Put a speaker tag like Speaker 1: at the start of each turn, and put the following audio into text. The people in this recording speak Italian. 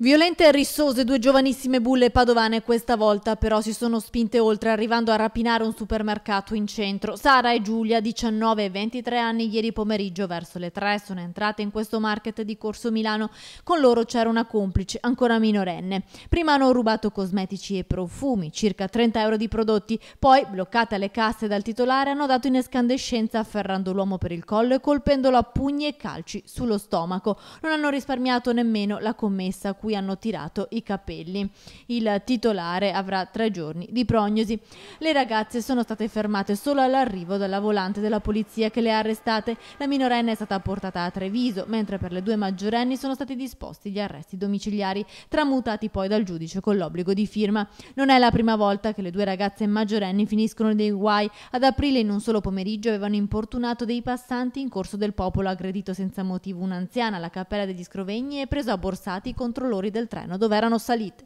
Speaker 1: Violente e rissose due giovanissime bulle padovane questa volta però si sono spinte oltre arrivando a rapinare un supermercato in centro. Sara e Giulia, 19 e 23 anni, ieri pomeriggio verso le 3 sono entrate in questo market di Corso Milano. Con loro c'era una complice, ancora minorenne. Prima hanno rubato cosmetici e profumi, circa 30 euro di prodotti, poi, bloccate le casse dal titolare, hanno dato in escandescenza afferrando l'uomo per il collo e colpendolo a pugni e calci sullo stomaco. Non hanno risparmiato nemmeno la commessa, cui cui hanno tirato i capelli. Il titolare avrà tre giorni di prognosi. Le ragazze sono state fermate solo all'arrivo dalla volante della polizia che le ha arrestate. La minorenne è stata portata a Treviso, mentre per le due maggiorenni sono stati disposti gli arresti domiciliari, tramutati poi dal giudice con l'obbligo di firma. Non è la prima volta che le due ragazze maggiorenni finiscono dei guai. Ad aprile in un solo pomeriggio avevano importunato dei passanti in corso del popolo, aggredito senza motivo un'anziana alla cappella degli Scrovegni e preso a borsati contro loro valori del treno dove erano salite.